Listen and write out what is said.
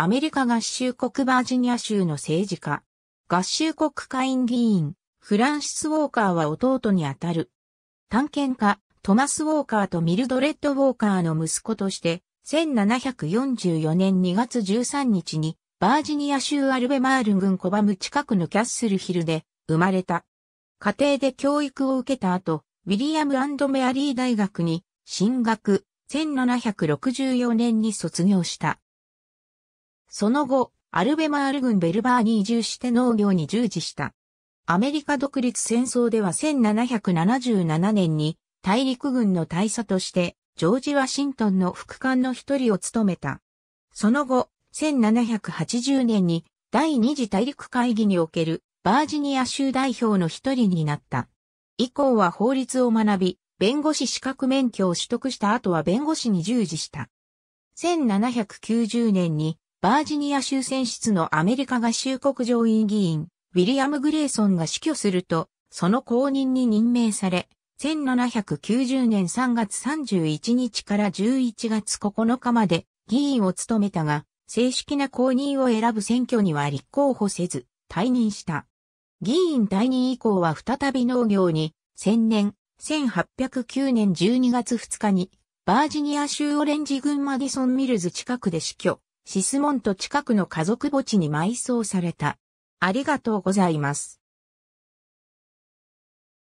アメリカ合衆国バージニア州の政治家。合衆国下院議員、フランシス・ウォーカーは弟にあたる。探検家、トマス・ウォーカーとミルドレッド・ウォーカーの息子として、1744年2月13日に、バージニア州アルベマール郡コバム近くのキャッスルヒルで生まれた。家庭で教育を受けた後、ウィリアムメアリー大学に進学、1764年に卒業した。その後、アルベマール軍ベルバーに移住して農業に従事した。アメリカ独立戦争では1777年に大陸軍の大佐としてジョージ・ワシントンの副官の一人を務めた。その後、1780年に第二次大陸会議におけるバージニア州代表の一人になった。以降は法律を学び、弁護士資格免許を取得した後は弁護士に従事した。1790年にバージニア州選出のアメリカ合衆国上院議員、ウィリアム・グレイソンが死去すると、その後任に任命され、1790年3月31日から11月9日まで議員を務めたが、正式な公認を選ぶ選挙には立候補せず、退任した。議員退任以降は再び農業に、千年、1809年12月2日に、バージニア州オレンジ郡マディソンミルズ近くで死去。シスモント近くの家族墓地に埋葬された。ありがとうございます。